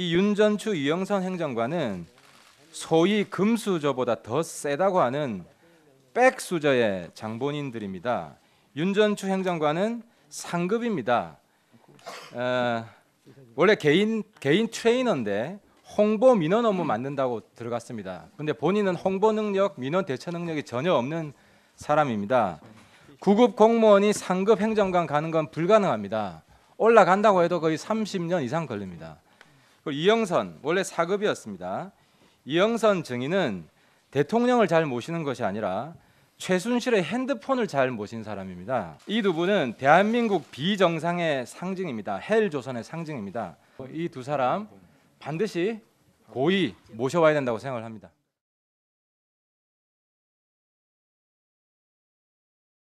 이 윤전추 이영선 행정관은 소위 금수저보다 더 세다고 하는 백수저의 장본인들입니다. 윤전추 행정관은 상급입니다. 어, 원래 개인 개인 트레이너인데 홍보 민원 업무 만든다고 들어갔습니다. 근데 본인은 홍보 능력, 민원 대처 능력이 전혀 없는 사람입니다. 구급 공무원이 상급 행정관 가는 건 불가능합니다. 올라간다고 해도 거의 30년 이상 걸립니다. 그 이영선 원래 4급이었습니다. 이영선 증인은 대통령을 잘 모시는 것이 아니라 최순실의 핸드폰을 잘 모신 사람입니다. 이 두 분은 대한민국 비정상의 상징입니다. 헬 조선의 상징입니다. 이 두 사람 반드시 고의 모셔와야 된다고 생각을 합니다.